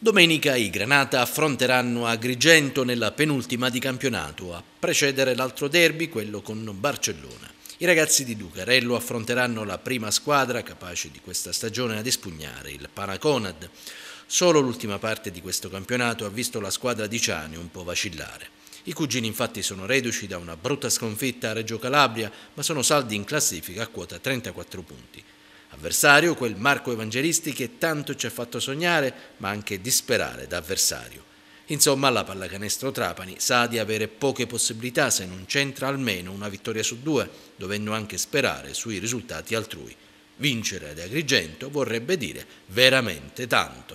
Domenica i Granata affronteranno Agrigento nella penultima di campionato, a precedere l'altro derby, quello con Barcellona. I ragazzi di Ducarello affronteranno la prima squadra capace di questa stagione ad espugnare, il Panaconad. Solo l'ultima parte di questo campionato ha visto la squadra di Ciani un po' vacillare. I cugini infatti sono reduci da una brutta sconfitta a Reggio Calabria, ma sono saldi in classifica a quota 34 punti. Avversario, quel Marco Evangelisti che tanto ci ha fatto sognare, ma anche disperare da avversario. Insomma, la pallacanestro Trapani sa di avere poche possibilità se non c'entra almeno una vittoria su due, dovendo anche sperare sui risultati altrui. Vincere ad Agrigento vorrebbe dire veramente tanto.